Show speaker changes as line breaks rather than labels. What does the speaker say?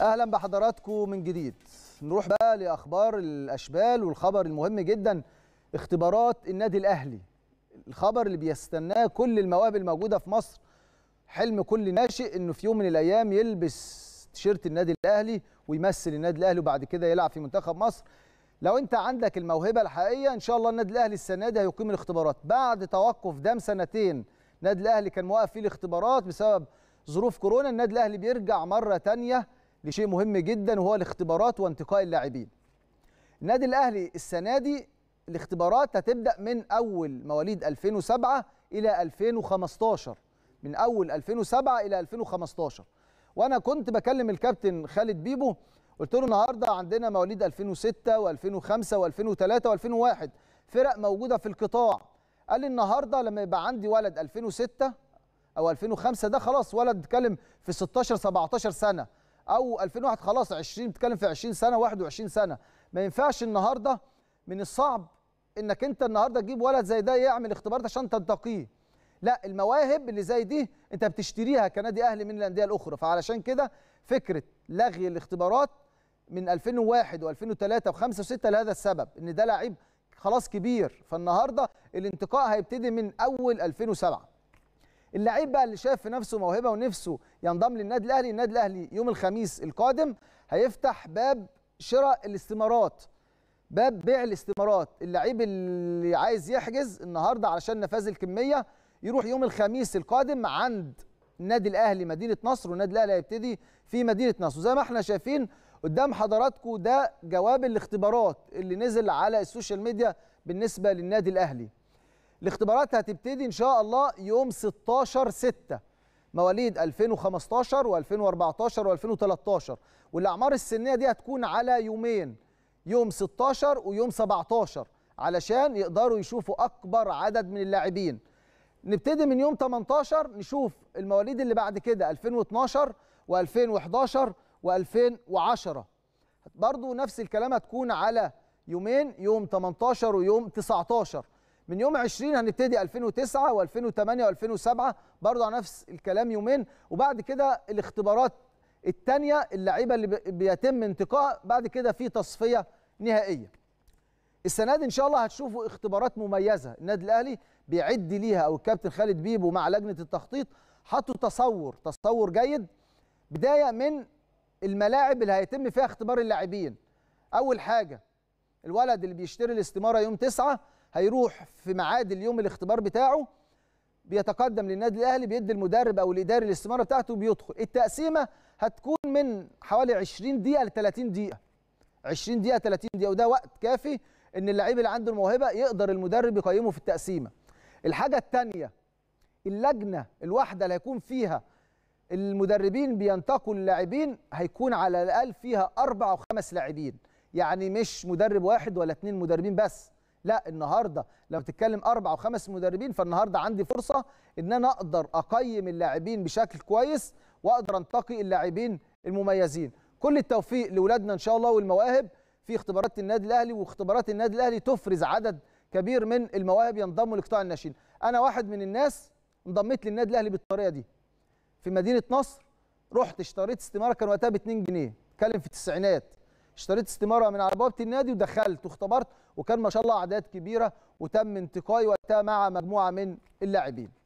اهلا بحضراتكم من جديد نروح بقى لاخبار الاشبال والخبر المهم جدا اختبارات النادي الاهلي الخبر اللي بيستناه كل المواهب الموجوده في مصر حلم كل ناشئ انه في يوم من الايام يلبس تيشيرت النادي الاهلي ويمثل النادي الاهلي وبعد كده يلعب في منتخب مصر لو انت عندك الموهبه الحقيقيه ان شاء الله النادي الاهلي السنه دي هيقيم الاختبارات بعد توقف دام سنتين النادي الاهلي كان موقف فيه الاختبارات بسبب ظروف كورونا النادي الاهلي بيرجع مره ثانيه لشيء مهم جدا وهو الاختبارات وانتقاء اللاعبين النادي الاهلي السنه دي الاختبارات هتبدا من اول مواليد 2007 الى 2015 من اول 2007 الى 2015 وانا كنت بكلم الكابتن خالد بيبو قلت له النهارده عندنا مواليد 2006 و2005 و2003 و2001 فرق موجوده في القطاع قال لي النهارده لما يبقى عندي ولد 2006 او 2005 ده خلاص ولد اتكلم في 16 17 سنه او 2001 خلاص 20 بتتكلم في 20 سنه 21 سنه ما ينفعش النهارده من الصعب انك انت النهارده تجيب ولد زي ده يعمل اختبارات عشان تنتقيه لا المواهب اللي زي دي انت بتشتريها كنادي اهلي من الانديه الاخرى فعلشان كده فكره لغي الاختبارات من 2001 و2003 و5 و6 لهذا السبب ان ده لعيب خلاص كبير فالنهارده الانتقاء هيبتدي من اول 2007 اللعيب بقى اللي شايف في نفسه موهبه ونفسه ينضم للنادي الاهلي النادي الاهلي يوم الخميس القادم هيفتح باب شراء الاستمارات باب بيع الاستمارات اللعيب اللي عايز يحجز النهارده علشان نفاذ الكميه يروح يوم الخميس القادم عند النادي الاهلي مدينه نصر والنادي الاهلي هيبتدي في مدينه نصر وزي ما احنا شايفين قدام حضراتكم ده جواب الاختبارات اللي نزل على السوشيال ميديا بالنسبه للنادي الاهلي الاختبارات هتبتدي ان شاء الله يوم 16 6 مواليد 2015 و2014 و2013 والاعمار السنيه دي هتكون على يومين يوم 16 ويوم 17 علشان يقدروا يشوفوا اكبر عدد من اللاعبين نبتدي من يوم 18 نشوف المواليد اللي بعد كده 2012 و2011 و2010 برضو نفس الكلام هتكون على يومين يوم 18 ويوم 19 من يوم 20 هنبتدي 2009 و2008 و2007 برضه على نفس الكلام يومين وبعد كده الاختبارات الثانيه اللعيبه اللي بيتم انتقاء بعد كده في تصفيه نهائيه السنه دي ان شاء الله هتشوفوا اختبارات مميزه النادي الاهلي بيعد ليها او الكابتن خالد بيبو مع لجنه التخطيط حطوا تصور تصور جيد بدايه من الملاعب اللي هيتم فيها اختبار اللاعبين اول حاجه الولد اللي بيشتري الاستماره يوم 9 هيروح في ميعاد اليوم الاختبار بتاعه بيتقدم للنادي الاهلي بيدي المدرب او الاداري الاستماره بتاعته بيدخل التقسيمه هتكون من حوالي 20 دقيقه ل 30 دقيقه 20 دقيقه 30 دقيقه وده وقت كافي ان اللعيب اللي عنده الموهبه يقدر المدرب يقيمه في التقسيمه الحاجه الثانيه اللجنه الواحده اللي هيكون فيها المدربين بينتقوا اللاعبين هيكون على الاقل فيها اربع او خمس لاعبين يعني مش مدرب واحد ولا اثنين مدربين بس لا النهارده لما بتتكلم اربع او خمس مدربين فالنهارده عندي فرصه ان انا اقدر اقيم اللاعبين بشكل كويس واقدر انتقي اللاعبين المميزين كل التوفيق لاولادنا ان شاء الله والمواهب في اختبارات النادي الاهلي واختبارات النادي الاهلي تفرز عدد كبير من المواهب ينضموا لقطاع الناشئين انا واحد من الناس انضميت للنادي الاهلي بالطريقه دي في مدينه نصر رحت اشتريت استماره كان وقتها ب 2 جنيه اتكلم في التسعينات اشتريت استماره من على بوابه النادي ودخلت واختبرت وكان ما شاء الله اعداد كبيره وتم انتقائي وقتها مع مجموعه من اللاعبين